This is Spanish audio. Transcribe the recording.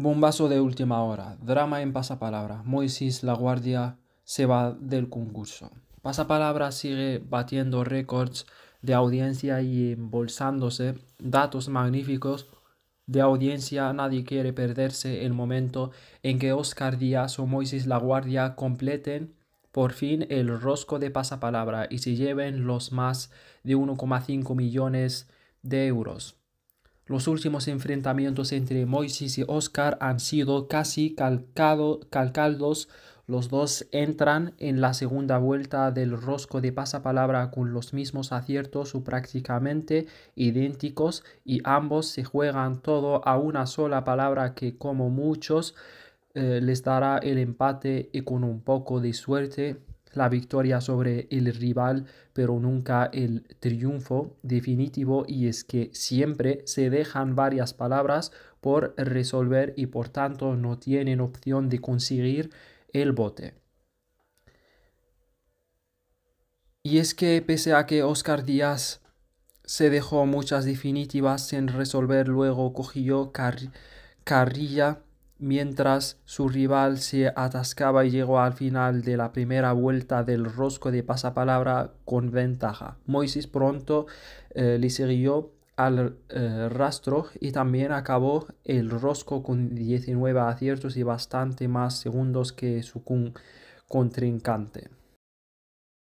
Bombazo de última hora. Drama en pasapalabra. Moisés La Guardia se va del concurso. Pasapalabra sigue batiendo récords de audiencia y embolsándose datos magníficos de audiencia. Nadie quiere perderse el momento en que Oscar Díaz o Moisés La Guardia completen por fin el rosco de pasapalabra y se lleven los más de 1,5 millones de euros. Los últimos enfrentamientos entre Moisés y Oscar han sido casi calcado, calcados. Los dos entran en la segunda vuelta del rosco de pasapalabra con los mismos aciertos o prácticamente idénticos y ambos se juegan todo a una sola palabra que como muchos eh, les dará el empate y con un poco de suerte la victoria sobre el rival, pero nunca el triunfo definitivo, y es que siempre se dejan varias palabras por resolver y por tanto no tienen opción de conseguir el bote. Y es que pese a que Oscar Díaz se dejó muchas definitivas sin resolver, luego cogió carrilla mientras su rival se atascaba y llegó al final de la primera vuelta del rosco de pasapalabra con ventaja. Moisés pronto eh, le siguió al eh, rastro y también acabó el rosco con 19 aciertos y bastante más segundos que su contrincante.